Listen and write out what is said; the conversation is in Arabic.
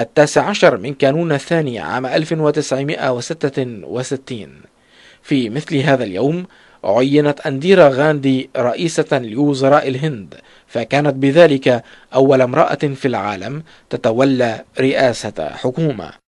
التاسع عشر من كانون الثاني عام 1966 في مثل هذا اليوم عينت أنديرا غاندي رئيسة لوزراء الهند فكانت بذلك أول امرأة في العالم تتولى رئاسة حكومة